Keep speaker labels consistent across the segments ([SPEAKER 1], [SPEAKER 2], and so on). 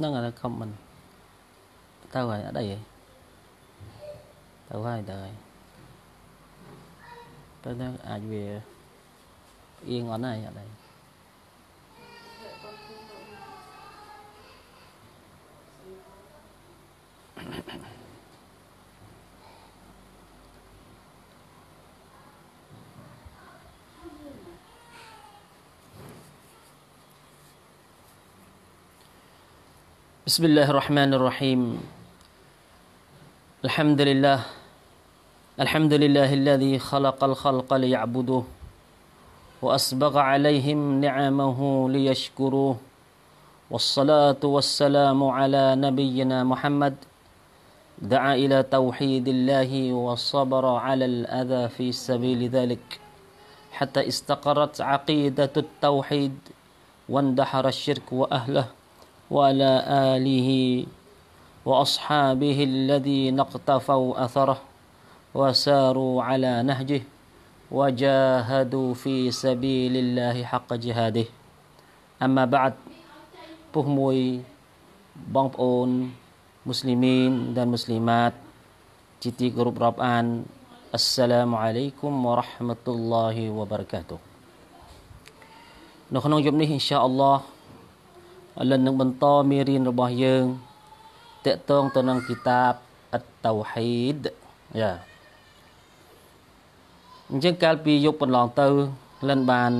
[SPEAKER 1] ហ្នឹងឥឡូវ comment ទៅហើយអត់អីហីទៅហើយទៅហើយទៅដល់អាចវាអៀងអត់ហើយអត់អី بسم الله الرحمن الرحيم الحمد لله الحمد لله الذي خلق الخلق ليعبدوه وأسبغ عليهم نعمه ليشكروه والصلاة والسلام على نبينا محمد دعا إلى توحيد الله وصبر على الأذى في سبيل ذلك حتى استقرت عقيدة التوحيد واندحر الشرك وأهله وعلى آله وأصحابه الذي اقتفوا أثره وساروا على نهجه وجاهدوا في سبيل الله حق جهاده أما بعد بهموي بانب مسلمين دان مسلمات جتي قرب ربان السلام عليكم ورحمة الله وبركاته نخنو جبنه إن شاء الله ឥឡូវនឹងបន្តមេរៀនរបស់យើងតកតងទៅនឹងគីតាបអតតោហីដយ៉ាអញ្ចឹងកាលពីយប់កន្លងទៅលិនបាន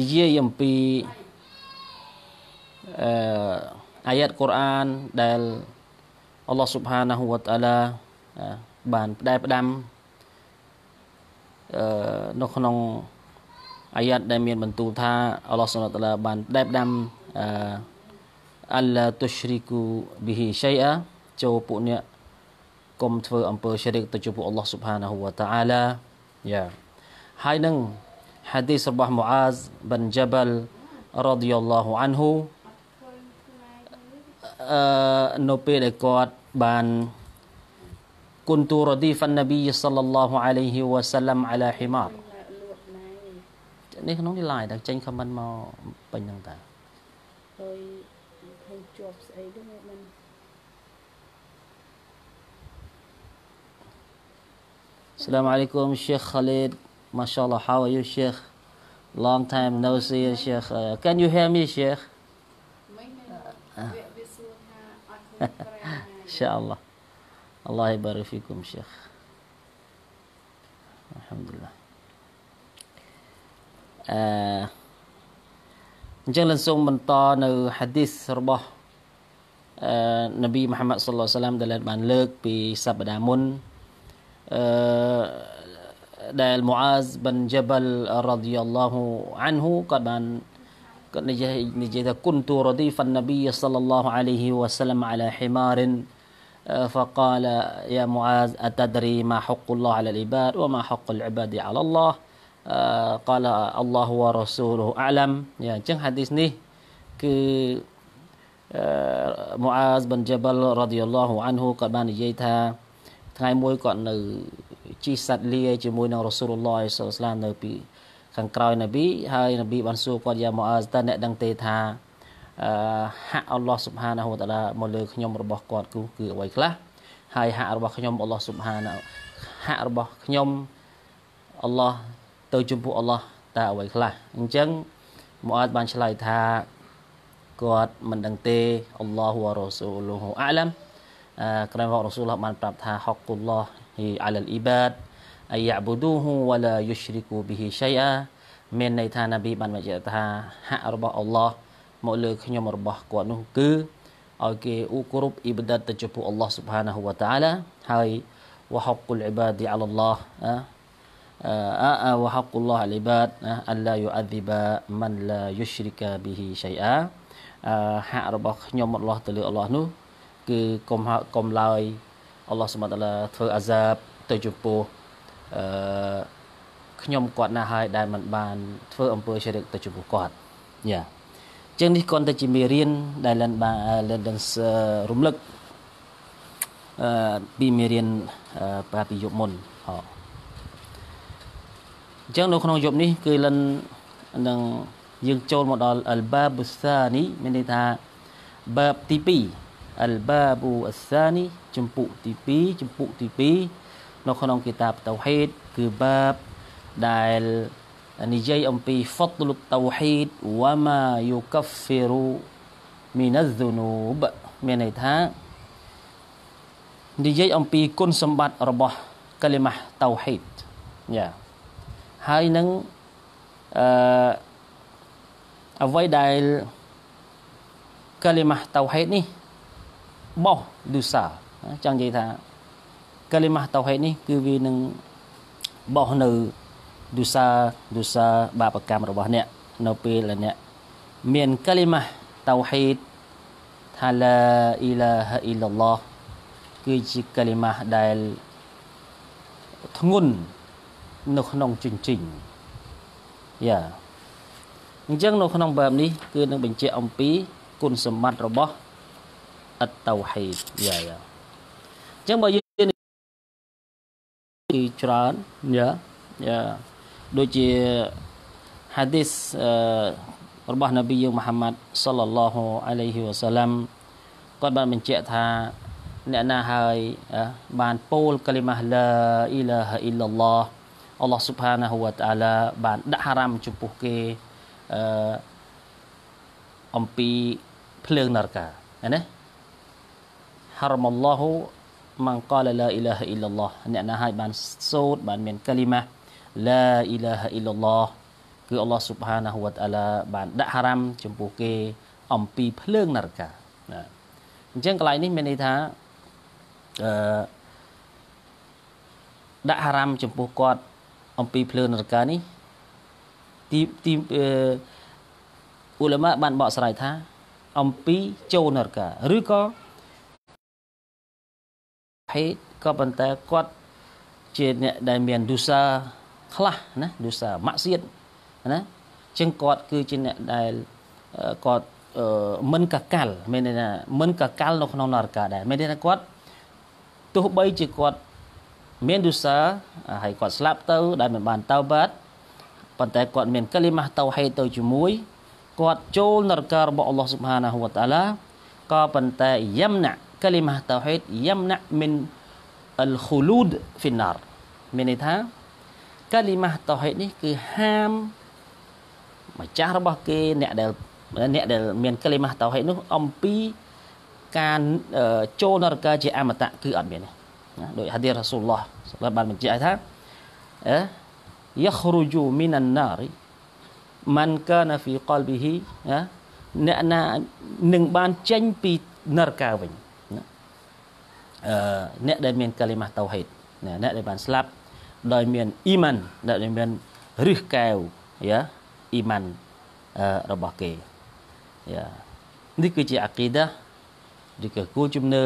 [SPEAKER 1] និយាយអំពីអឺអាយ៉ាត់កូរ៉ានដែលអល់ឡោះស៊ុបហានាហ៊ូវតាឡាបានផ្ដែផ្ដាំអឺនៅក្នុងអាយ៉ាត់ដែលមានបន្ទូលថាអល់ឡោះសុបហានតាឡាបានដែបដាំអអាឡាទុស្រីគូប៊ីហ៊ីឆៃអាចូលពួកអ្នកកុំធ្វើអំពើជ្រិកទៅចំពោះអល់ឡោះសុបហានហូវតាអាឡាយ៉ាហើយនឹង hadis របស់ Muaz bin Jabal radhiyallahu anhu អឺនៅពេលដែលគាត់បានគុនទូរឌីហ្វាន់នប៊ីសល្លឡោះអាឡៃហ៊ីវ៉ាសឡាំអាឡាហ៊ីម៉ារនេះក្នុងនេះ line តែចេញ comment មកពេញហ្នឹងតាហើយឃើញជាប់ស្អីហ្នឹងមិនสลามอะลัยกุมเชคคาลิดมาชาอัลลอฮ์ how are you เชค long time no see เชค can you hear me เชคอินชาอัลลอฮ์ Allah يبارك فيكم شيخ الحمد لله អឺអញ្ចឹងលោកសូមបន្តនៅហាឌីសរបស់អឺនប៊ីមហាម៉ាត់សុលឡាសឡាមដែលបានលើកពីសប្តាហ៍មុនអឺដែលមូអាសបិនជបលរ៉ាឌីយ៉ាឡោះអានហ៊ូគាត់បានគាត់និយាយនិយាយថាគុនទូរ៉ឌីហ្វាន់នប៊ីសុលឡាហ៍អាឡៃហ៊ីវ៉ាសឡាមអាឡាហ៊ីម៉ារិន فقال يا معاذ أتدري ما حق الله على العباد وما حق العباد على الله កលអល់ឡោះវ៉ារ៉ូស៊ូលអាឡាំយ៉ាអញ្ចឹងហាឌីសនេះគឺមូអាសប៊ុនជាបលរ៉ាឌីយ៉ាឡោះអានហ៊ូគាត់បាននិយាយថាថ្ងៃមួយគាត់នៅជីសัตว์លាជាមួយនឹងរ៉ូស៊ូលឡោះសូស្លាមនៅពីខាងក្រោយនប៊ីហើយនប៊ីបានសួរគាត់យ៉ាមូអាសតើអ្នកដឹងទេថាហាក់អល់ឡោះស៊ុបហានាហ៊ូតាឡាមកលើ ខ្ញុំរបស់គាត់គឺគឺអ្វីខ្លះហើយហាក់របស់ខ្ញុំអល់ឡោះស៊ុបហានាហាក់របស់ខ្ញុំអល់ឡោះទៅចំពោះអល់ឡោះតើអ្វីខ្លះអញ្ចឹងមកអត់បានឆ្លើយថាគាត់មិនដឹងទេអល់ឡោះវ៉ារ៉ូស៊ូលូហ៊ូអាឡាំក្រែងមករ៉ូស៊ូលឡោះបានប្រាប់ថាហុកគុលឡោះហ៊ីអាឡាលអ៊ីបាតអាយ៉ាប៊ូឌូហ៊ូវ៉ាឡាយុស្រីគូប៊ីហ៊ីឆៃអាមានន័យថាណាប៊ីបានបញ្ជាក់ថាហាក់របស់អល់ឡោះមកលើខ្ញុំរបស់គាត់នោះគឺឲ្យគេអ៊ូគ្រប់អ៊ីបាដតទៅចំពោះអល់ឡោះស៊ុបហានាហ៊ូវតាអាឡាហើយវ៉ាហុកគុលអ៊ីបាឌីអាឡាឡោះอาวะฮักุลลอฮ์ลิบาดนะอัลลายูอัดิบะมันลายุชริกะบิฮิชัยอาហាក់របស់ខ្ញុំអល់ឡោះទៅលើអល់ឡោះនោះ គឺកុំកុំឡើយអល់ឡោះសម្បត្តិធ្វើអាសាបទៅចំពោះអឺខ្ញុំគាត់ណាស់ហើយដែលមិនបាន ធ្វើអំពើជ្រិកទៅចំពោះគាត់យ៉ាជាងនេះគាត់ទៅជាមេរៀនដែលលិនបាលិនដិនរំលឹកអឺពីមេរៀនប្រាប់ពីយុគមុនហ៎អញ្ចឹងនៅក្នុងយប់នេះគឺលិននឹងយើងចូលមកដល់អលបាប៊ូសានីមានន័យថាបាបទី2អលបាប៊ូអសានីជំពូកទី2ជំពូកទី2នៅក្នុងគីតាបតៅហេតគឺបាបដែលនិយាយអំពី فضل التوحيد وما يكفر من الذنوب មានន័យថានិយាយអំពីគុណសម្បត្តិរបស់កលិមាតៅហេតយ៉ាហើយនឹងអឺអ្វីដែលកាលីម៉ាតៅហេតនេះបោះឌូសាចង់និយាយថាកាលីម៉ាតៅហេតនេះគឺវានឹងបោះនៅឌូសាឌូសាបាបកម្មរបស់អ្នកនៅពេលដែលអ្នកមានកាលីម៉ាតៅហេតថាឡាអ៊ីឡាហអ៊ីឡឡោះគឺជាកាលីម៉ាដែលធ្ងន់នៅក្នុងជញ្ជីងយ៉ាអញ្ចឹងនៅក្នុងបែបនេះគឺនឹង បញ្ជាក់អំពីគុណសម្បត្តិរបស់អត្តតោហីតយ៉ាយ៉ាអញ្ចឹងបើយើងគឺច្រើនយ៉ាយ៉ាដូចជា hadis របស់នប៊ីយើងមូហាម៉ាត់សល្លឡោះអាឡៃហ៊ីវ៉ាសាឡាំគាត់បានបញ្ជាក់ថា អ្នកណាហើយបានពោលកាលីម៉ាឡាអ៊ីឡាហ៊ីឡឡោះអល់ឡោះស៊ុបហានាហ៊ូវតាឡាបានដាក់ហារ៉ាមចំពោះគេអឺអំពីភ្លើងនរកាណាហារ៉ាមអល់ឡោះម៉ាន់កាលាឡាអ៊ីឡាហ៊ីឡឡោះអ្នកណាឲ្យបានសូត្របានមានកាលីម៉ាឡាអ៊ីឡាហ៊ីឡឡោះគឺអល់ឡោះស៊ុបហានាហ៊ូវតាឡាបានដាក់ហារ៉ាមចំពោះគេអំពីភ្លើងនរកាណាអញ្ចឹងកន្លែងនេះមានន័យថាអឺដាក់ហារ៉ាមចំពោះគាត់អំពីភ្លើងនរកានេះទីទីអ៊ូឡាម៉ាបានបកស្រាយថា អំពីចូលនរកាឬក៏ភេទក៏ប៉ុន្តែគាត់ជាអ្នកដែលមានឌូសាខ្លះណាឌូសាម៉ាក់សៀតណាជាងគាត់គឺជាអ្នកដែលគាត់មិនកកាល់មានន័យថាមិនកកាល់នៅក្នុងនរកាដែរមានន័យថាគាត់ទោះបីជាគាត់មាន user ហើយគាត់ស្លាប់ទៅដែលមិនបានតោបាតប៉ុន្តែគាត់មានកលីម៉ាស់តោហេតុទៅជាមួយគាត់ចូលនរករបស់អល់ឡោះស៊ុបហានាហ៊ូវតាឡាក៏ប៉ុន្តែយមណាកលីម៉ាស់តោហេតយមណាមិនអលខូលូដហ្វីណារមានន័យថា កលីម៉ាស់តោហេតនេះគឺហាមម្ចាស់របស់គេអ្នកដែលអ្នកដែលមានកលីម៉ាស់តោហេតនោះអំពីការចូលនរកជាអមតៈគឺអត់មានទេណាដោយហាឌីសរ៉ាស៊ូលឡោះគាត់បានបញ្ជាក់ថាអេយ៉ាខ្រូជូមីណានណារីម៉ាន់កានាហ្វីកលប៊ីហ៊ីណាអ្នកណានឹងបានចេញពីនរកាវិញណាអឺអ្នកដែលមានកាលីម៉ាតៅហេតណាអ្នកដែលបានស្លាប់ដោយមានអ៊ីម៉ានដែលមានឫសកែវយ៉ាអ៊ីម៉ានរបស់គេយ៉ានេះគឺជាអាគីដាឬក៏គោលជំនឿ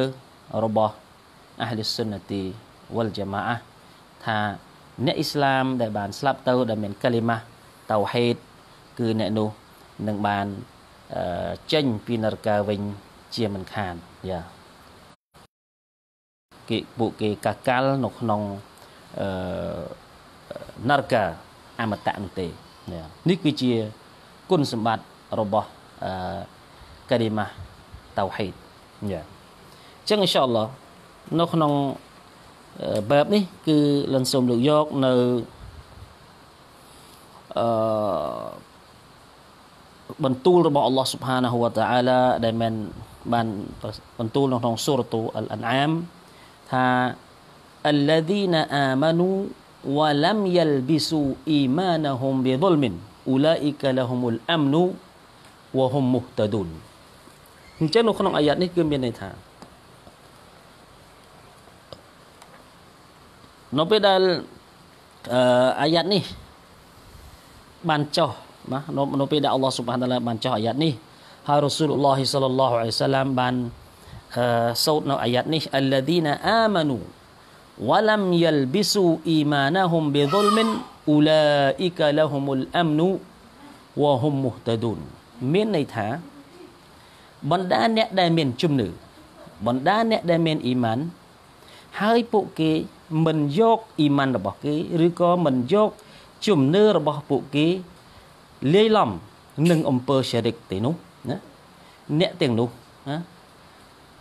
[SPEAKER 1] របស់អាហ្លីសុនណទីវលជាម៉ាអាថា អ្នកអ៊ីស្លាមដែលបានស្លាប់ទៅដែលមាន កលីម៉ាតៅហេតគឺអ្នកនោះនឹងបានចេញពីនរកវិញជាមិនខានយ៉ាគេពួកគេកាកាល់នៅក្នុងអឺនរកអមតៈនោះទេនេះគឺជា គុណសម្បត្តិរបស់អឺការីម៉ាតៅហេតយ៉ាអញ្ចឹងអ៊ីនសាអល់ឡោះនៅក្នុងបែបនេះ គឺលន់សូមលើកយកនៅអឺបន្ទូលរបស់អល់ឡោះស៊ុបហានាហ៊ូវតាអាឡាដែលមានបានបន្ទូលនៅក្នុងសូរតូអលអានអាមថា الذين آمنوا ولم يلبسوا إيمانهم بظلم أولئك لهم الأمن وهم مهتدون អញ្ចឹងនៅក្នុងអាយ៉ាតនេះគឺមានន័យថា nope dal uh, eh, ayat ni bancoh mah nope dal Allah Subhanahu bancoh ayat ni ha Rasulullah sallallahu alaihi wasallam ban uh, saut no ayat ni alladzina amanu wa lam yalbisu imanahum bi dhulmin ulaika lahumul amnu wa hum muhtadun មានន័យថាបណ្ដាអ្នកដែលមានជំនឿបណ្ដាអ្នកដែលមានអ៊ីម៉ានហើយពួកគេមិនយកអ៊ីម៉ានរបស់គេ ឬក៏មិនយកជំនឿរបស់ពួកគេលាយឡំនឹងអំពើសេរិកទេនោះណាអ្នកទាំងនោះណា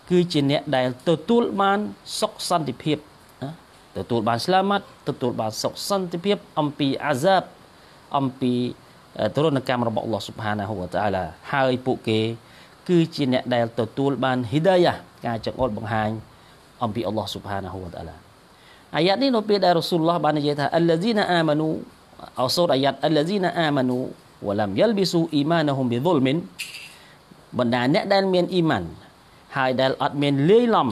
[SPEAKER 1] គឺជាអ្នកដែលទទួលបានសុខសន្តិភាពណាទទួលបានស្លាមាត់ទទួលបានសុខសន្តិភាពអំពីអាសាបអំពីទរណកម្មរបស់អល់ឡោះស៊ុបហានាហ៊ូវតាអាឡាហើយពួកគេ គឺជាអ្នកដែលទទួល បានហ៊ីដាយ៉ាការចង្អុលបង្ហាញអំពីអល់ឡោះស៊ុបហានាហ៊ូវតាអាឡា ayat ni lope da Rasulullah bana jeta allazina amanu atau sur ayat allazina amanu wa lam yalbisu imanahum bi dhulmin บรรดาអ្នកដែលមានអ៊ីម៉ានហើយដែលអត់មានលាយឡំ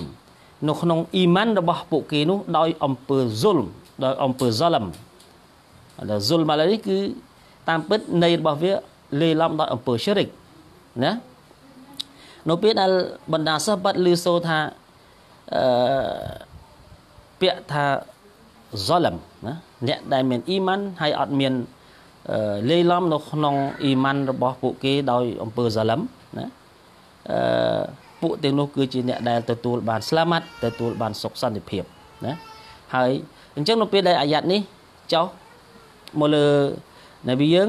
[SPEAKER 1] នៅក្នុងអ៊ីម៉ានរបស់ពួកគេនោះដោយអំពើស៊ុលដោយអំពើហ្សាលឹមដែលស៊ុលមកនេះគឺតាមពិតនៃរបស់វាលាយឡំដោយអំពើឈិរិកណានៅពេលដែលបណ្ដាសិស្សបាត់ឮសូរថាអឺពាក្យថា zalam ណាអ្នកដែលមានអ៊ីម៉ាន ហើយអត់មានលេឡំនៅ ក្នុងអ៊ីម៉ានរបស់ពួកគេ ដោយអំពើ zalam ណាអឺពួកទាំងនោះគឺជាអ្នកដែលទទួលបានស្លាមាត់ទទួលបានសុខសន្តិភាពណាហើយអញ្ចឹងនៅពេលដែលអាយ៉ាត់នេះចោះមកលើនប៊ីយើង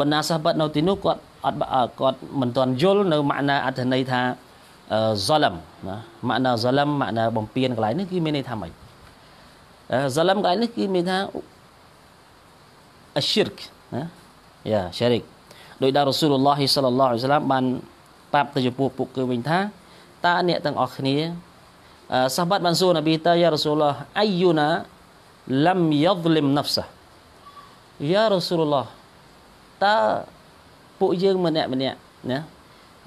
[SPEAKER 1] បណ្ដាសាបាត់នៅទីនោះគាត់អត់គាត់មិនទាន់យល់នៅម៉ាក់ណាអត្ថន័យថាហ្សលឹមណាម៉ាណាហ្សលឹមម៉ាណាបំពេញកន្លែងនេះគឺមានន័យថាម៉េចហ្សលឹមកន្លែងនេះគឺមានថាអាស្យិរកណាយ៉ាស្យិរិកដោយដែលរ៉ាស៊ូលឡោះសាឡឡោះអាឡៃសាឡាមបានប្រាប់ទៅចំពោះពួកគេវិញថាតើអ្នកទាំងអស់គ្នាសាហាបាត់បានសួរនប៊ីតាយ៉ារ៉ាស៊ូលឡោះអាយយូណាលឹមយ៉ាហ្លឹមណាហ្វសាយ៉ារ៉ាស៊ូលឡោះតើពួកយើងម្នាក់ម្នាក់ណា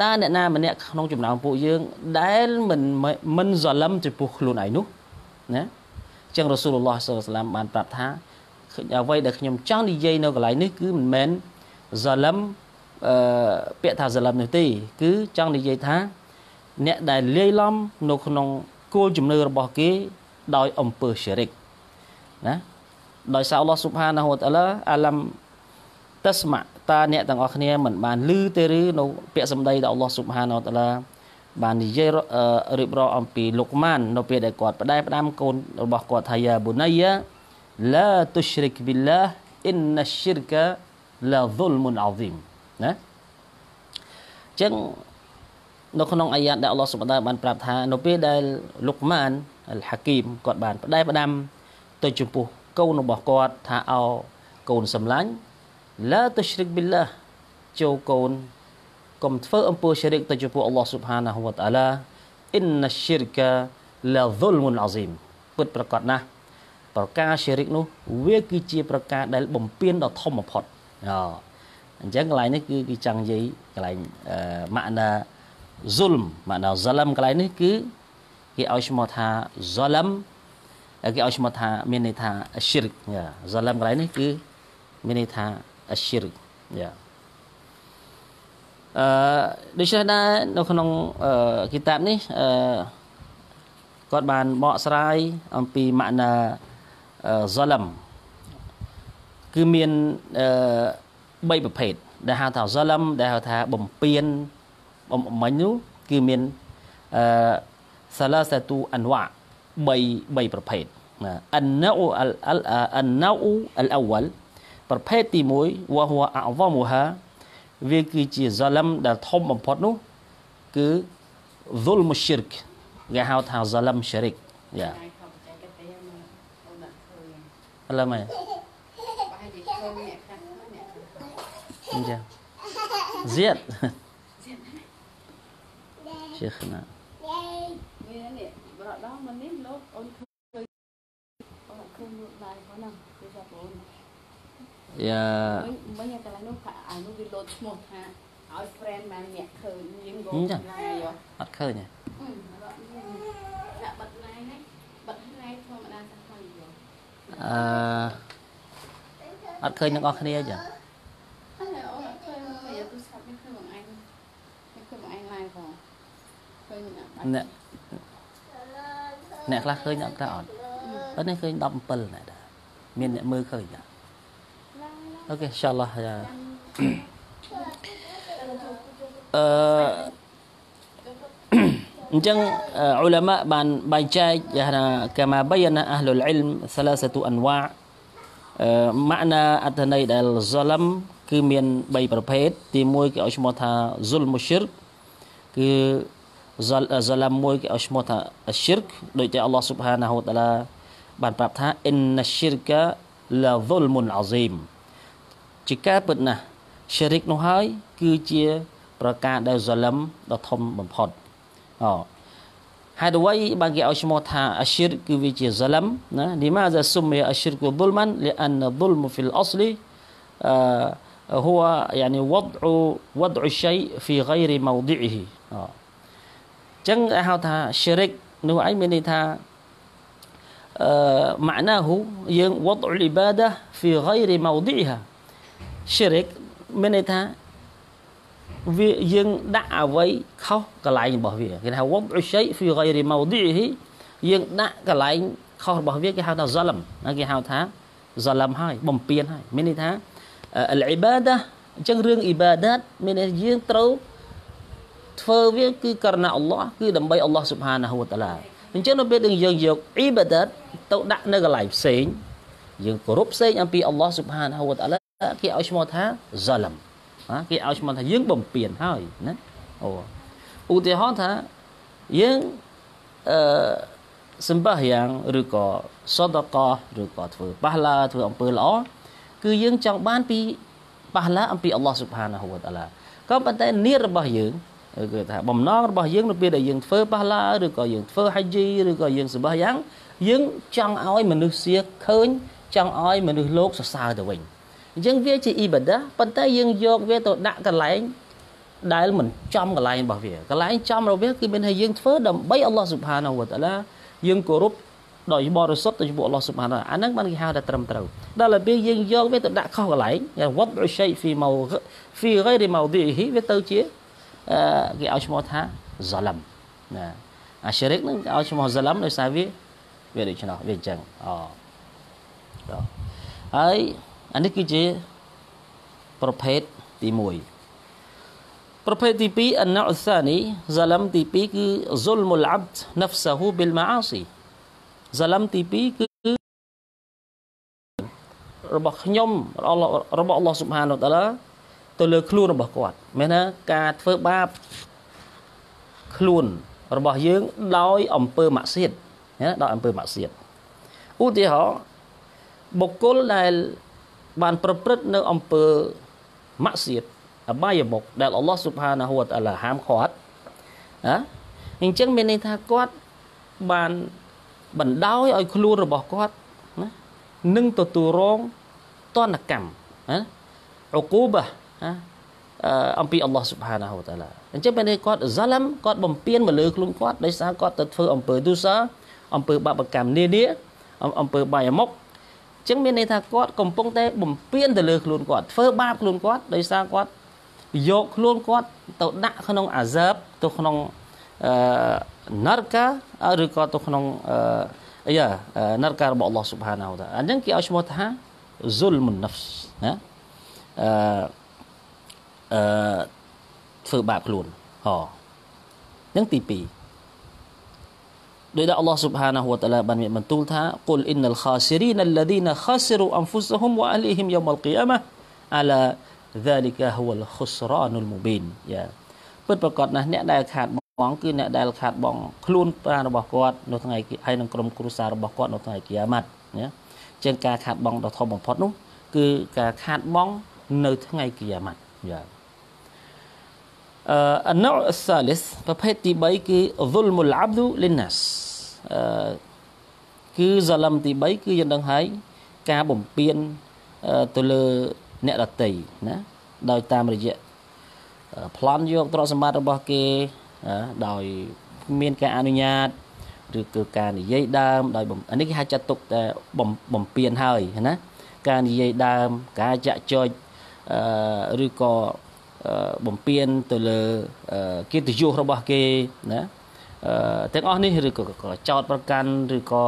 [SPEAKER 1] តើអ្នកណាម្នាក់ក្នុងចំណោមពួកយើង ដែលមិនមិនសលឹមចំពោះខ្លួនឯងនោះណាចឹងរ៉ាស៊ូលឡោះសូលឡាមបានប្រាប់ថាអ្វីដែលខ្ញុំចង់និយាយនៅកន្លែងនេះគឺមិនមែនសលឹមអឺពាក្យថាសលឹមនោះទេគឺចង់និយាយថា អ្នកដែលលាយឡំនៅក្នុងគោលជំនឿរបស់គេដោយអំពើសេរិកណាដោយសារអល់ឡោះស៊ុបហានាហូវតាឡាអាឡាំតស្មាតើអ្នកទាំងអស់គ្នាមិនបានឮទេឬនៅពាក្យសម្ដីរបស់អល់ឡោះស៊ុបហានអតាឡាបាននិយាយរៀបរាប់អំពីលោកម៉ាន នៅពេលដែលគាត់ផ្ដែផ្ដាំកូនរបស់គាត់ថាយ៉ាប៊ូណៃយ៉ាឡាទុស្រិកប៊ីឡាអ៊ីនណាស្យិរកាឡាស៊ុលមុនអាហ្ស៊ីមណាចឹងនៅក្នុងអាយ៉ាតដែលអល់ឡោះសុបដាបានប្រាប់ថា នៅពេលដែលលុកម៉ានអលហាគីមគាត់បានផ្ដែផ្ដាំ ទៅចំពោះកូនរបស់គាត់ថាឲ្យកូនសម្លាញ់ឡាទុស្រិកប៊ីឡាចូលកូនកុំធ្វើអំពើស្រិកទៅចំពោះអល់ឡោះស៊ុបហានាហ៊ូវតាអាឡាអ៊ីនណាស្រិកាឡាស៊ុលមុនអាហ្ស៊ីមពិតប្រកបណាស់ប្រការស្រិកនោះវាគឺជាប្រការដែលបំពេញដល់ធំបំផុតអអញ្ចឹងកន្លែងនេះគឺគេចង់និយាយកន្លែងម៉ាក់ណាស៊ុលមម៉ាក់ណាហ្សាឡាំកន្លែងនេះគឺគេឲ្យឈ្មោះថាហ្សាឡាំគេឲ្យឈ្មោះថាមានន័យថាស្រិកហ្សាឡាំកន្លែងនេះគឺមានន័យថាអស្យរិកយ៉ាអឺដូច្នេះដែរនៅក្នុងគីតាបនេះអឺគាត់បានបកស្រាយ អំពីម៉ាក់ណាហ្សាឡាំគឺមានអឺ3ប្រភេទដែលហៅថាហ្សាឡាំដែលហៅថាបំពេញបំមិញនោះគឺមានអឺសាឡាសាទូអានវ៉ា3 3ប្រភេទអណូអលអណូអលអវលប្រភេទទី1វ៉ាហួអវមូហាវាគឺជាហ្សាលឹមដែលធំបំផុតនោះគឺ dhul mushrik គេហៅថា zalam syirik យ៉ាឥឡូវមកយ៉ា زياد شيخنا យ៉ាមិញមិញកន្លែងនោះអានោះវាលោតឈ្មោះថាឲ្យ friend បានអ្នកឃើញយើង go ឡាយអត់ឃើញហ៎ដាក់បិទឡាយហ្នឹងបិទឡាយធម្មតាសោះហើយអឺអត់ឃើញទាំងអស់គ្នាចាអ្នកអ្នកខ្លះឃើញអត់តែអត់ប៉ុន្តែឃើញ17អ្នកដែរមានអ្នកមើលឃើញដែរ ok insyaallah ya uh, អញ្ចឹងអ៊ុលាម៉ាបានបែងចែកយះថាកាមាបៃណាអះលុលអ៊ីលម3អានវ៉ាម៉ាណាអត្ថន័យដែលហ្សលមគឺមាន3ប្រភេទទី1គេឲ្យឈ្មោះថាហ្សុលមុឈិរគឺហ្សលមមួយគេឲ្យឈ្មោះថាឈិរដូចតែអល់ឡោះស៊ុបហានាហូតាឡាបានប្រាប់ថាអ៊ីនណាឈិរកាឡាហ្សុលមុនអាហ្ស៊ីមជាការពិតណាស់ Sharik នោះហើយគឺជាប្រការដែលហ្សាឡឹមដ៏ធំបំផុតអូហេតុអ្វីបានគេឲ្យឈ្មោះថាអាស៊ីរគឺវាជាហ្សាឡឹមណាលីម៉ាហ្សាស៊ុមីអាស៊ីរគូឌុលម៉ាន់លីអានឌុលមហ្វីលអស្លីអឺ هو يعني وضع وضع الشيء في غير موضعه អញ្ចឹងហៅថា Sharik នោះឯងមានន័យថាអឺ معناه យើង وضع العباده في غير موضعها syirik មានន័យថាវាយើង ដាក់អ្វីខុសកន្លែងរបស់វាគេថាវបអ៊ុស័យហ្វីហ្គៃរីម៉ោឌីហ៊ីយើងដាក់កន្លែងខុសរបស់វាគេហៅថាហ្សាលឹមគេហៅថាហ្សាលឹមហើយបំពេញហើយមានន័យថាអលអ៊ីបាដាអញ្ចឹងរឿងអ៊ីបាដាតមានន័យយើងត្រូវធ្វើវាគឺករណីអល់ឡោះគឺដើម្បីអល់ឡោះស៊ុបហានាហ៊ូវតាឡាអញ្ចឹងនៅពេលដែលយើងយកអ៊ីបាដាតទៅដាក់នៅកន្លែងផ្សេងយើងគោរពផ្សេងអំពីអល់ឡោះស៊ុបហានាហ៊ូវតាឡាគេឲ្យឈ្មោះថា zalam ណាគេឲ្យឈ្មោះថាយើង បំពានហើយណាអូឧទាហរណ៍ថាយើងអឺសម្បាយ៉ាងឬក៏សតកោឬក៏ធ្វើបាឡាធ្វើអំពើល្អគឺយើងចង់បានពីបាឡាអំពីអល់ឡោះស៊ុបហានាហ៊ូវតាឡាក៏ប៉ុន្តែនៀតរបស់យើងគឺថាបំណងរបស់យើងនៅពេលដែលយើងធ្វើបាឡាឬក៏យើងធ្វើហាជីឬក៏យើងសម្បាយ៉ាង យើងចង់ឲ្យ មនុស្សសៀឃើញ ចង់ឲ្យមនុស្សលោកសរសើរទៅវិញអញ្ចឹងវាជាអ៊ីបាដាប៉ុន្តែយើងយក វាទៅដាក់កន្លែងដែលមិនចំកន្លែងរបស់វាកន្លែងចំរបស់វាគឺមានថាយើងធ្វើដើម្បីអល់ឡោះស៊ុបហានវតាឡាយើងគោរពដោយបរិសុទ្ធទៅចំពោះអល់ឡោះស៊ុបហានអាហ្នឹងបានគេហៅថាត្រឹមត្រូវដល់ពេលយើងយកវាទៅដាក់ខុសកន្លែងវត្តអ៊ុសៃហ្វីម៉ៅហ្វីហ្គៃរីម៉ៅឌីហ៊ីវាទៅជាគេឲ្យឈ្មោះថាហ្សាឡាំណាអាឈិរិកនឹងគេឲ្យឈ្មោះហ្សាឡាំដោយសារវាវាដូច្នោះវាអញ្ចឹងអូហើយអានេះគឺជាប្រភេទទី1ប្រភេទទី2អណឧសានីហ្សាឡាំទី2គឺ zulmul abd nafsahu bil ma'asi ហ្សាឡាំទី2គឺរបស់ខ្ញុំរបស់អល់ឡោះស៊ុបហានតាឡាទៅលើខ្លួនរបស់គាត់ មានថាការធ្វើបាបខ្លួនរបស់យើងដោយ អំពើមាក់សៀតណាដោយអំពើមាក់សៀតឧទាហរណ៍បុគ្គលដែលបានប្រព្រឹត្តនៅអំពើម៉ាក់សៀតអបាយមុខដែលអល់ឡោះស៊ុបហានាហ៊ូវតាឡាហាមគាត់ណាអញ្ចឹងមានន័យថាគាត់បានបណ្ដោយឲ្យខ្លួនរបស់គាត់ណានឹងទទួលរងតនកម្មណាឧគូបាណាអំពីអល់ឡោះស៊ុបហានាហ៊ូវតាឡាអញ្ចឹងពេលនេះគាត់ហ្សាឡាំគាត់បំពេញមកលើខ្លួនគាត់ដោយសារគាត់ទៅធ្វើអំពើទុសាអំពើបាបកម្មនានាអំពើបាយមុខចឹងមានន័យថាគាត់កំពុងតែបំពេញទៅលើខ្លួនគាត់ធ្វើបាបខ្លួនគាត់ដោយសារគាត់យកខ្លួនគាត់ទៅដាក់ក្នុងអាសើបទៅក្នុងអឺនរកាឬក៏ទៅក្នុងអឺយ៉ានរការបស់អល់ឡោះស៊ុបហានាហូតាអញ្ចឹងគេឲ្យឈ្មោះថា zulmun nafs ណាអឺអឺធ្វើបាបខ្លួនហអញ្ចឹងទី2ដោយដែលអល់ឡោះស៊ុបហានាហូវតាឡាបានមានបន្ទូលថាគុលអ៊ីនលខាសិរីនលឌីនខាសិរូអ៊ំហ្វុសហ៊ុមវ៉ាអលីហ៊ីមយូមលគីអាម៉ាអាឡា ذلك هو الخسران المبين យ៉ាពិតប្រកបណាស់អ្នកដែលខាតបង់គឺអ្នកដែលខាតបង់ខ្លួនប្រាណរបស់គាត់នៅថ្ងៃហើយនឹងក្រុមគ្រួសាររបស់គាត់នៅថ្ងៃគីយ៉ាម៉ាត់ណាជាងការខាតបង់ដ៏ធំបំផុតនោះគឺការខាតបង់នៅថ្ងៃគីយ៉ាម៉ាត់យ៉ា النوع الثالث ប្រភេទទី3គឺ ظلم العبد للناس គឺ ظلم ទី3គឺយើងដឹងហើយការបំពានទៅលើអ្នកដតីណាដោយតាមរយៈប្លន់យកទ្រព្យសម្បត្តិរបស់គេដោយមាន ការអនុញ្ញាតឬគឺការនិយាយដើមដោយអានេះគេហៅចាត់ទុកតែបំពានហើយណាការនិយាយដើមការចាក់ចុចឬក៏បំពេញទៅលើកិត្តិយសរបស់គេណាទាំងអស់នេះឬក៏ចោតប្រកាន់ឬក៏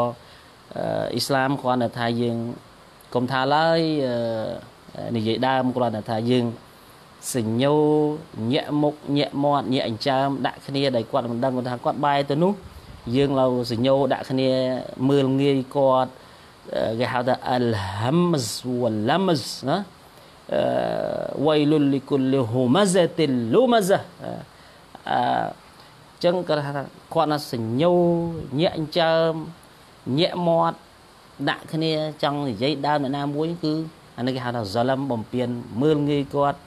[SPEAKER 1] អ៊ីស្លាមគ្រាន់តែថាយើងកុំថាឡើយនិយាយដើមគ្រាន់តែថាយើងសញ្ញោញាក់មុខញាក់មាត់ញាក់អញ្ចើមដាក់គ្នាដែលគាត់មិនដឹងគាត់ថាគាត់បាយទៅនោះ យើងឡូវសញ្ញោដាក់គ្នាមើលងាយគាត់គេហៅថាអលហាមសវលឡាមសណាវៃលុលលីគុលលីហ៊ូម៉ាហ្សាទីលលូម៉ាហ្សាអញ្ចឹងគាត់ថាគាត់ណាសញ្ញោញាក់អញ្ចើមញាក់មាត់ដាក់គ្នា ចង់និយាយដើមអ្នកណាមួយគឺអានេះគេហៅថាហ្សាឡាំបំពេញមើលងាយគាត់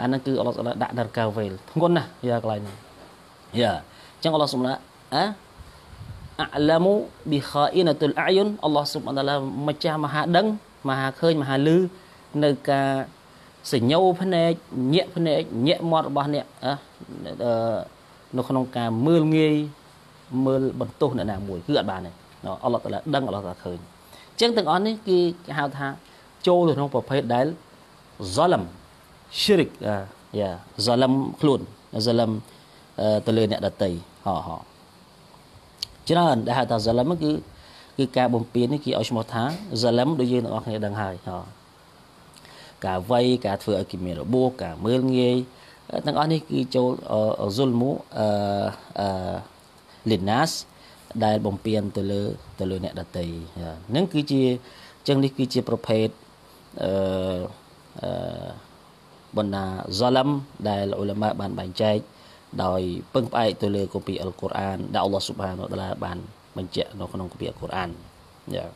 [SPEAKER 1] អានឹងគឺអល់ឡោះដាក់ដល់កាវេលធ្ងន់ណាស់យ៉ាកន្លែងនេះយ៉ាអញ្ចឹងអល់ឡោះសម្រាប់អអាឡាមូប៊ីខាអ៊ីណាតុលអាយុនអល់ឡោះស៊ុបអានតាឡាម្ចាស់មហាដឹង មហាឃើញ មហាលឺនៅការសញ្ញោភ្នែកញាក់ភ្នែកញាក់មាត់របស់អ្នកនៅក្នុងការមើលងាយមើលបន្ទោសអ្នកណាមួយគឺអត់បានទេអល់ឡោះតាឡាដឹងអល់ឡោះតាឃើញអញ្ចឹងទាំងអស់នេះគឺគេហៅថាចូលក្នុងប្រភេទដែល zalam shirik យ៉ា zalam ខ្លួន zalam ទៅលើអ្នកដតីហោហោច្រើនដែលហៅថា zalam គឺគឺការបំពាននេះគេឲ្យឈ្មោះថា zalam ដូចយើងទាំងអស់គ្នាដឹងហើយហោការវ័យការធ្វើឲ្យគេមានរបួសការមើលងាយទាំងអស់នេះគឺចូលហ្សុលមូអឺលីណាសដែលបំពេញទៅលើទៅលើអ្នកដតីនឹងគឺជាចឹងនេះគឺជាប្រភេទអឺអឺបណ្ណាហ្សាឡាំដែលអ៊ុលាម៉ាបានបែងចែកដោយពឹងផ្អែកទៅលើគម្ពីរអល់កុរអានដែលអល់ឡោះស៊ុបហានវតាឡាបានបញ្ជាក់នៅក្នុងគម្ពីរអល់កុរអានយ៉ា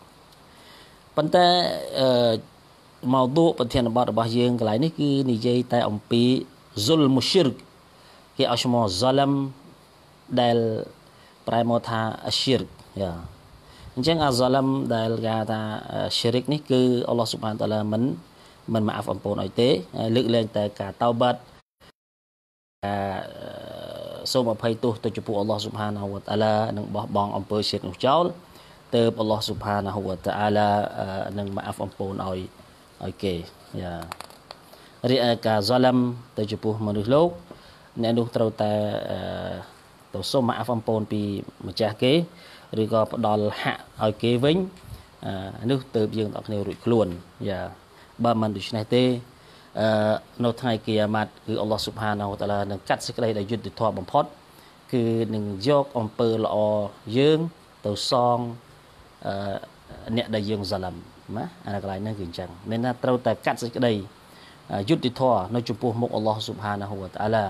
[SPEAKER 1] ប៉ុន្តែអឺមកទូប្រធានបទរបស់យើងកន្លែងនេះគឺនិយាយ តែអំពី zul mushrik គេឲ្យឈ្មោះ zalam ដែលប្រែមកថា shirk យ៉ាអញ្ចឹងអា zalam ដែលគេថា shirk នេះគឺអល់ឡោះស៊ុបហានតាឡាមិនមិនមកអាប់អំពូនឲ្យទេ លើកលែងតែ ការតោបាត់ការសូមអភ័យទោសទៅចំពោះអល់ឡោះស៊ុបហានហូវតាឡានិងបោះបង់អំពើ shirk នោះចោលទៅអល់ឡោះស៊ុបហានហូវតាឡានឹងមកអាប់អំពូនឲ្យឲ្យគេយ៉ារីឯការហ្សឡាំទៅចំពោះមនុស្សលោក អ្នកនោះត្រូវតែទៅសុំអាហ្វអំពូនពីម្ចាស់គេឬក៏ផ្ដល់ហាក់ឲ្យគេវិញនោះទៅយើងបងប្អូនរួចខ្លួនយ៉ាបើមិនដូច្នេះទេអឺនៅថ្ងៃគីយ៉ាម៉ាត់គឺអល់ឡោះស៊ុបហានូតាឡានឹងកាត់សេចក្តីដែលយុត្តិធម៌បំផុតគឺនឹងយកអំពើល្អយើង ទៅសងអឺអ្នកដែលយើងសាឡាំណាអានៅកន្លែងហ្នឹងគឺអញ្ចឹងមានថាត្រូវតែកាត់សេចក្តីយុត្តិធម៌នៅចំពោះមុខអល់ឡោះស៊ុបហានាហ៊ូវតាឡា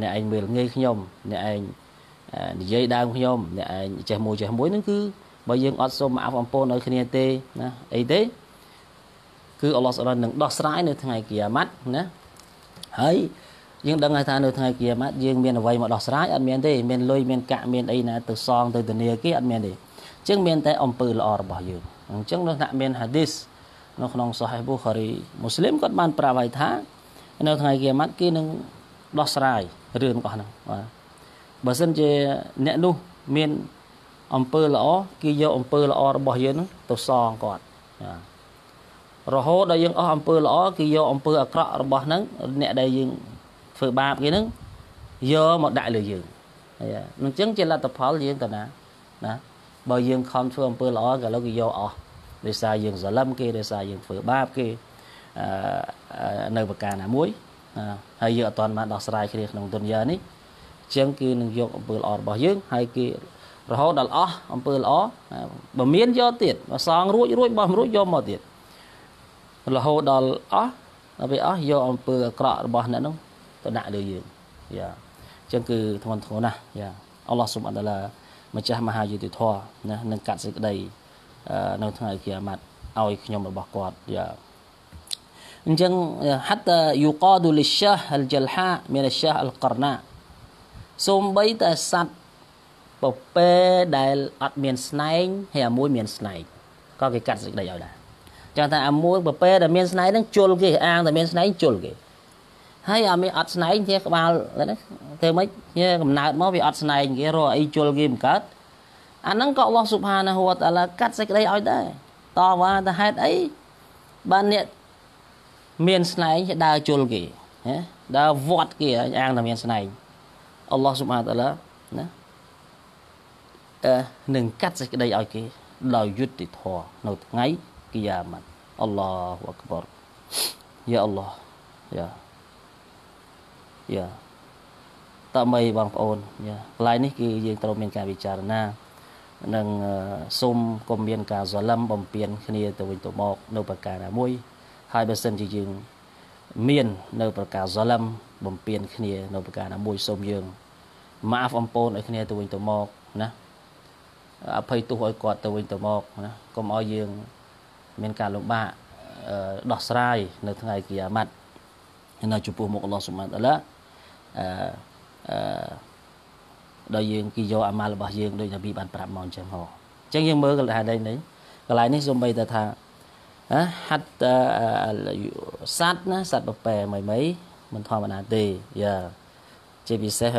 [SPEAKER 1] អ្នកឯងមើលងាយខ្ញុំអ្នកឯងនិយាយដើមខ្ញុំអ្នកឯងចេះមួយចេះមួយហ្នឹងគឺ បើយើងអត់សុំអាប់អំពើឲ្យគ្នាទេណាអីទេគឺអល់ឡោះស្រាននឹងដោះស្រាយ នៅថ្ងៃគីយ៉ាម៉ាត់ណាហើយយើងដឹងហើយថានៅថ្ងៃគីយ៉ាម៉ាត់យើងមានអ្វីមកដោះស្រាយអត់មានទេមានលុយមានកាក់មានអីណាទៅសងទៅធនាគារអត់មានទេជាងមានតែ អំពើល្អរបស់យើងអញ្ចឹងនៅថ្នាក់មានហាឌីស នៅក្នុងសូហៃប៊ូខារីមូស្លីមគាត់បានប្រាប់ឲ្យថា នៅថ្ងៃគីម៉ាត់គេនឹងដោះស្រាយរឿងរបស់ហ្នឹងបាទបើសិនជាអ្នកនោះមានអំពើល្អគេយកអំពើល្អរបស់យើងទៅសងគាត់រហូតដល់យើងអស់អំពើល្អគេយកអំពើអាក្រក់របស់ហ្នឹងអ្នកដែលយើងធ្វើបាបគេហ្នឹងយកមកដាក់លើយើងអញ្ចឹងជាលទ្ធផលយើងទៅណាណាបើយើងខំធ្វើអំពើល្អក៏លោកគេយកអស់ដោយសារយើងសលឹមគេដោយសារយើងធ្វើបាបគេនៅប្រការណាមួយហើយយើងអត់ទាន់បានដោះស្រាយគ្នាក្នុងទុនយ៉ានេះចឹងគឺនឹងយកអំពើល្អរបស់យើងហើយគេរហូតដល់អស់អំពើល្អបើមានយកទៀតបើសងរួចរួចបោះរួចយកមកទៀតរហូតដល់អស់ដល់ពេលអស់យកអំពើអាក្រក់របស់អ្នកនោះទៅដាក់លើយើងយ៉ាចឹងគឺធ្ងន់ធ្ងរណាស់យ៉ាអល់ឡោះស៊ុបអានតាឡាម្ចាស់មហាយុតិធម៌ណានឹងកាត់សេចក្តី នៅថ្ងៃគិអាម៉ាត់ឲ្យខ្ញុំរបស់គាត់យ៉ាអញ្ចឹង حتى يقاد للشاه الجلحاء من الشاه القرناء សូម្បីតែសัตว์ពពែដែលអត់មានស្នែងហើយអាមួយមានស្នែងក៏គេកាត់សេចក្តីឲ្យដែរចឹងថាអាមួយពពែដែលមានស្នែងហ្នឹងជុលគេអាងតែមានស្នែងជុលគេហើយអាមានអត់ស្នែងជាក្បាលហ្នឹងធ្វើម៉េចជាកំណើតមកវាអត់ស្នែងគេរកអីជុលគេមិនកើតអាហ្នឹងក៏អល់ឡោះស៊ុបហានាហ៊ូវតាឡាកាត់សេចក្តីឲ្យដែរតវ៉ាទៅហេតុអីបានអ្នកមានស្នែងដើរជុលគេណាដើរវត្តគេអាងតែមានស្នែងអល់ឡោះស៊ុបហានាតាឡាណាអឺនឹងកាត់សេចក្តីឲ្យគេ ដោយយុត្តិធម៌នៅថ្ងៃគីយ៉ាម៉ាត់អល់ឡោះអក្បរយ៉ាអល់ឡោះយ៉ាយាតមីបងប្អូនយាកន្លែងនេះគឺយើងត្រូវមានការពិចារណានឹងសុំកុំមានការសលឹមបំពេញគ្នាទៅវិញទៅមក នៅ ប្រការណាមួយហើយបើសិនជាយើងមាន នៅ ប្រការសលឹមបំពេញគ្នានៅប្រការណា មួយសូមយើងម៉ាហ្វអំពូនឲ្យគ្នាទៅវិញទៅមកណាអភ័យទោសឲ្យគាត់ទៅវិញទៅមកណាកុំឲ្យយើងមានការលំបាកដោះស្រាយនៅថ្ងៃគិយាម៉ាត់នៅចំពោះមុខអល់ឡោះស៊ុបហានតាឡាអឺដោយយើងគេយកអាម៉ាល់របស់យើងដោយនប៊ីបានប្រាប់មកអញ្ចឹងហ៎អញ្ចឹងយើងមើលកន្លែងនេះកន្លែងនេះសូម្បីតែថាណាហាត់សัตว์ណាសัตว์បបែមីមីមិនធម្មតាទេយ៉ាជាពិសេស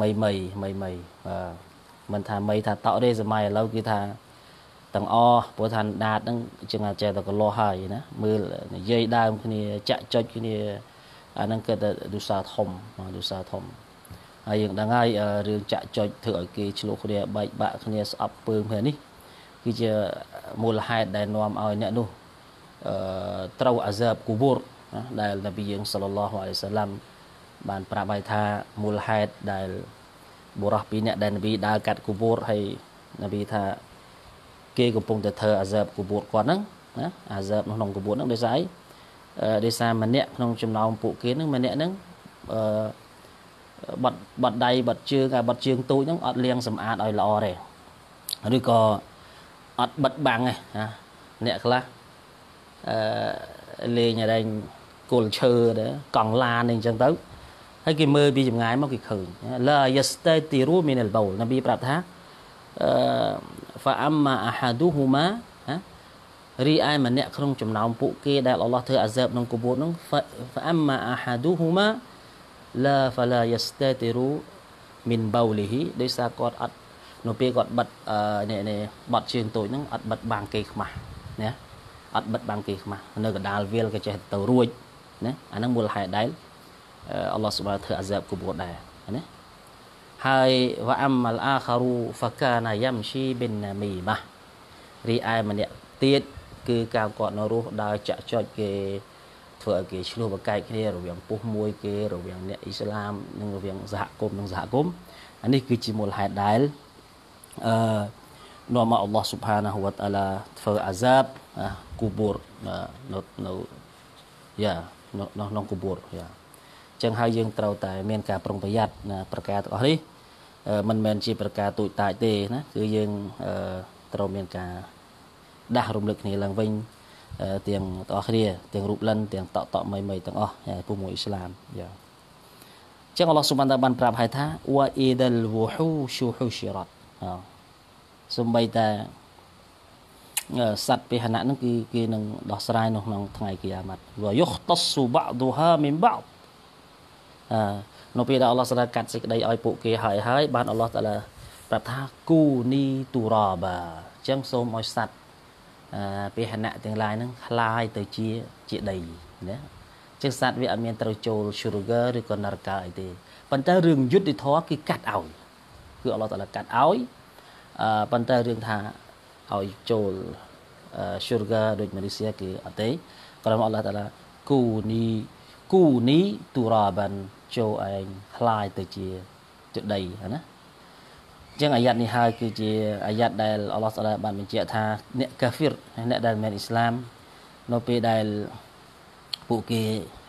[SPEAKER 1] មីមីមីមីបាទមិនថាមីថាតក់ទេសម័យឥឡូវគឺថាទាំងអស់ព្រោះថាដាតហ្នឹងជាងអាចតែកលាស់ហើយណាមើលនិយាយដើមគ្នា ចាក់ចុចគ្នាអាហ្នឹងគេថាទុសាធំទុសាធំហើយយើងដឹងហើយរឿងចាក់ចុចធ្វើឲ្យគេឆ្លោះគ្នាបែកបាក់គ្នាស្អប់ពើគ្នានេះគឺជាមូលហេតុដែលនាំឲ្យអ្នកនោះអឺត្រូវអាសាបគូវរដែលនប៊ីយើងសល្លឡោះអាឡៃសាឡាំបានប្រាប់ឲ្យថាមូលហេតុដែលបុរសពីរនាក់ដែលនប៊ីដើរកាត់គូវរហើយនប៊ីថាគេកំពុងតែធ្វើអាសាបគូវរគាត់ហ្នឹងណាអាសាបក្នុងគូវរហ្នឹងដោយសារអីដោយសារម្នាក់ក្នុងចំណោមពួកគេនឹងម្នាក់នឹងអឺបាត់បាត់ដៃបាត់ជើងហើយបាត់ជើងទូចហ្នឹងអត់លាងសម្អាតឲ្យល្អទេឬក៏អត់បិទបាំងទេណាអ្នកខ្លះអឺលេងអរែងគល់ឈើទៅកង់ឡានអីចឹងទៅហើយគេមើលពីចម្ងាយមកគេឃើញឡាយស្តេទីរូមីនលបូលនប៊ីប្រាប់ថាអឺហ្វាអាម៉ាអាហាឌូហ៊ូម៉ារីឯម្នាក់ក្នុងចំណោមពួកគេដែលអល់ឡោះធ្វើអាហ្សាបក្នុងគបូរនោះហ្វាអាម៉ាអាហាឌូហ៊ូម៉ាឡាហ្វាឡាយ៉ាស្តេទីរូមីនបូលីហ៊ីដោយសារគាត់អត់នៅពេលគាត់បិទនេះនេះបត់ជើងតូចហ្នឹងអត់បិទបាំងគេខ្មាស់ណាអត់បិទបាំងគេខ្មាស់នៅ កដាលវាលក៏ចេះទៅរួចណាអាហ្នឹងមូលហេតុដែលអល់ឡោះសុបហានធ្វើអាហ្សាបគបូរដែរណាហើយវ៉ាអាម៉ាល់អាខារូហ្វាកាណាយ៉ាំឈីប៊ីនណាមីម៉ារីឯម្នាក់ទៀតគឺការគាត់នៅរស់ដើរចាក់ចុចគេធ្វើឲ្យគេឆ្លោះបកែកគ្នារវាងពុះមួយគេរវាងអ្នកអ៊ីស្លាមនិងរវាងសហគមន៍និងសហគមន៍អានេះគឺជាមូលហេតុដែលអឺនាំមកអល់ឡោះស៊ុបហានាហ៊ូវតាឡាធ្វើអាសាបគូបូរនៅនៅយ៉ានៅក្នុងគូបូរយ៉ាអញ្ចឹងហើយយើងត្រូវតែមាន ការប្រុងប្រយ័ត្នប្រការទាំងអស់នេះមិនមែនជា ប្រការទូចតាចទេណាគឺយើងត្រូវមានការដាស់រំលឹកគ្នាឡើងវិញទាំងបងប្អូនគ្នាទាំងរូបលិនទាំងតកតមីមីទាំងអស់ពូមួយអ៊ីស្លាមយ៉ាចឹងអល់ឡោះស៊ុបហានតាបានប្រាប់ហើយថាវ៉ាអ៊ីដលវូហ៊ូស៊ូហ៊ូស៊ីរ៉ាត់សំបីតាសត្វពាហនៈហ្នឹងគឺគេនឹងដោះស្រាយនៅក្នុងថ្ងៃគីយ៉ាម៉ាត់វ៉ាយុខតស៊ូបាក់ឌូហាមីនបាក់អឺនៅពេលដែលអល់ឡោះស្រាកាត់សេចក្តីឲ្យពួកគេហើយហើយ បានអល់ឡោះតាឡាប្រាប់ថាគូនីទូរ៉ាបាអញ្ចឹងសូមឲ្យសត្វពាហនៈទាំងឡាយហ្នឹងคล้ายទៅជាជាដីណាជាងសត្វវាអត់មានត្រូវចូល sugar ឬក៏នរកាអីទេប៉ុន្តែរឿងយុទ្ធធម៌គឺកាត់ឲ្យគឺអល់ឡោះតាឡាកាត់ឲ្យអឺប៉ុន្តែរឿងថាឲ្យចូល sugar ដូចម៉ាឡេស៊ីគឺអត់ទេក្រមអល់ឡោះតាឡាគូនីគូនីទូរ៉ាបានចូលឯងคล้ายទៅជាជាដីណាអញ្ចឹងអាយ៉ាត់នេះហើយគឺជាអាយ៉ាត់ដែលអល់ឡោះស្អាតបានបញ្ជាក់ថាអ្នកកាហ្វិរអ្នកដែលមិនអ៊ីស្លាមនៅពេលដែលពួកគេឮ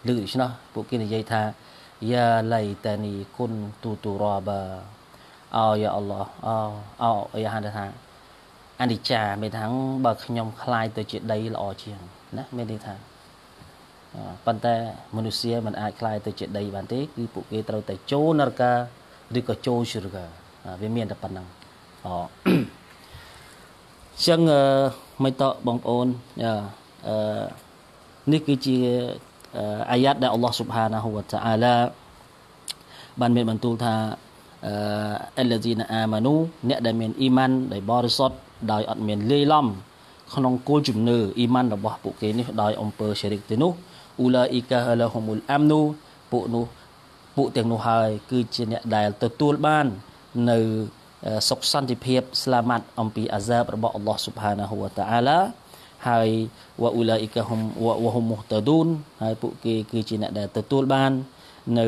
[SPEAKER 1] ដូច្នោះពួកគេនិយាយថាយ៉ាឡៃតានីគុនទូទូរ៉ាបាអោយ៉ាអល់ឡោះអោអោយ៉ាហានថាអនិច្ចាមានថាបើខ្ញុំคลายទៅជាដីល្អជាងណាមានន័យថាប៉ុន្តែមនុស្សមិនអាចคลายទៅជាដីបានទេគឺពួកគេត្រូវតែចូលនរកាឬក៏ចូលជ្រកាវាមានតែប៉ុណ្ណឹងអញ្ចឹងមិនតបងប្អូនអឺនេះគឺជាអាយ៉ាត់ដែលអល់ឡោះស៊ុបហានាហ៊ូវតាអាឡាបានមានបន្ទូលថាអឺអលជីណាអាម៉ានូអ្នកដែលមានអ៊ីម៉ាន ដែលបរិសុទ្ធដោយអត់មានលាយឡំក្នុងគោលជំនឿអ៊ីម៉ានរបស់ពួកគេនេះដោយអំពើសេរីកទីនោះអ៊ូឡាអ៊ីកាហឡាហ៊ុមុលអាមនូពួកនោះពួកទាំងនោះហើយ គឺជាអ្នកដែលទទួលបាននៅសុខសន្តិភាពស្លាមាត់អំពីអាសាបរបស់អល់ឡោះស៊ុបហានាហ៊ូវតាអាឡាហើយវ៉ាអ៊ូឡាអ៊ីកាហុំវ៉ាវ៉ាហុំមូហតាឌូនហើយពួកគេគឺជាអ្នកដែល ទទួលបាន នៅ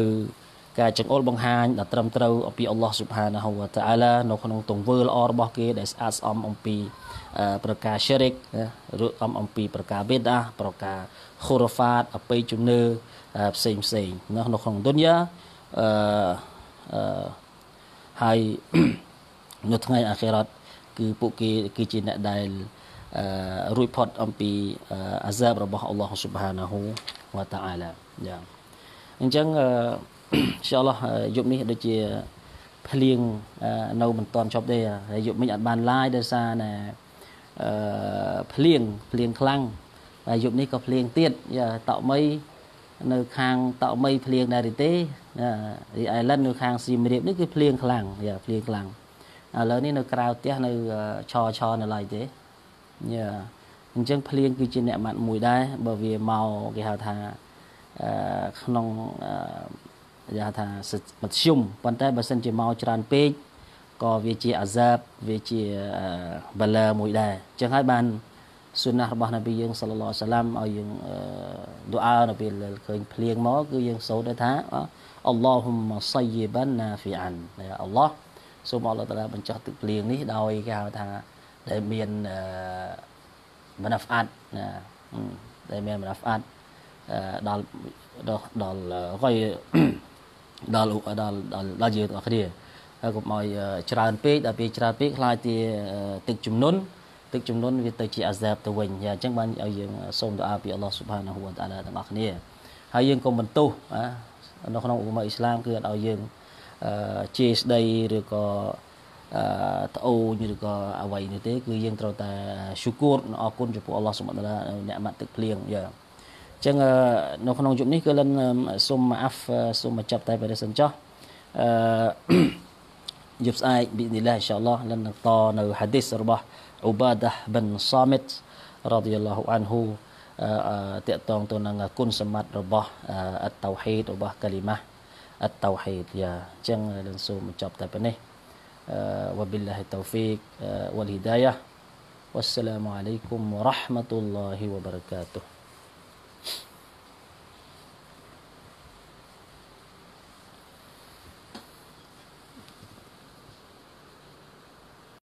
[SPEAKER 1] ការចង្អុលបង្ហាញដល់ត្រឹមត្រូវអំពីអល់ឡោះស៊ុបហានាហ៊ូវតាអាឡានៅក្នុងទង្វើល្អរបស់គេដែលស្អាតស្អំអំពីប្រការឈិរិកឬអំអំពីប្រការវេដាប្រការខូរ៉ូហ្វាតអបិយជំនឿផ្សេងផ្សេងនៅក្នុងឌុនយ៉ាអឺហើយនៅថ្ងៃអាខិរ៉តគឺពួកគេគឺជាអ្នកដែលរួចផុតអំពីអាសាបរបស់អល់ឡោះស៊ុបហានាហ៊ូវតាអាឡាយ៉ាងអញ្ចឹងអ៊ីនសាអល់ឡោះយប់នេះដូចជា ភ្លៀងនៅមិនទាន់ចប់ទេហើយយប់មិញអត់បានឡាយដោយសារណាភ្លៀងភ្លៀងខ្លាំងហើយយប់នេះក៏ភ្លៀងទៀតយ៉ាតក់មីនៅខាងតមីភ្លៀងដែរទេរីអៃឡិននៅខាងសៀមរាបនេះគឺភ្លៀងខ្លាំងយ៉ាភ្លៀងខ្លាំងឥឡូវនេះនៅ ក្រៅផ្ទះនៅឆឆនៅឡើយទេយ៉ាអញ្ចឹងភ្លៀងគឺជាអ្នកម៉ាត់មួយដែរបើវាមកគេហៅថាក្នុងគេហៅថាមធ្យមប៉ុន្តែបើសិនជាមកច្រើនពេកក៏វាជាអាសាបវាជាបលឺមួយដែរអញ្ចឹងហើយបានសុណារបស់នប៊ីយើងសល្លឡោះសាឡាំឲ្យយើងឌូអានៅពេលឃើញភ្លៀងមក គឺយើងសូត្រថាអល់ឡោហ៊ុមសៃយីបានណាហ្វីអានអល់ឡោះសូមអល់ឡោះតាបញ្ចុះទឹកភ្លៀងនេះដោយគេហៅថាដែលមានមណាហ្វាត់ណាដែលមានមណាហ្វាត់ដល់ដល់ដល់ហើយដល់ដល់ដល់ដល់យើងទាំងអស់គ្នាហើយកុំឲ្យច្រើនពេកដល់ពេលច្រើនពេកខ្លាចជាទឹកជំនន់ទឹកចំនួនវាទៅជាអាសាបទៅវិញយ៉ាអញ្ចឹងបានឲ្យយើងសូមដុអាពីអល់ឡោះស៊ុបហានាហ៊ូវតាឡាទាំងអស់គ្នាហើយយើងក៏បន្ទោសណានៅក្នុងឧបមាអ៊ីស្លាមគឺអត់ឲ្យយើងជេរស្ដីឬក៏អឺត្អូញឬក៏អ្វីនោះទេគឺយើងត្រូវតែឈូគូតអរគុណចំពោះអល់ឡោះស៊ុបហានាឡាអ្នកមាត់ទឹកភ្លៀងយ៉ាអញ្ចឹងនៅក្នុងយុគនេះគឺលិនសូមអាហ្វសូមមកចាប់តែបរិសិនចោះអឺយប់ស្អែកប៊ីឌីឡាអ៊ីនសាអល់ឡោះលិននឹងតនៅហាឌីសរបស់ Ubadah bin Samit radhiyallahu anhu eh, eh, tiap tong tu nang kun semat rubah eh, at tauhid ubah kalimah at tauhid ya ceng lensu mencap tapi ni wabillahi taufik wal hidayah wassalamu warahmatullahi wabarakatuh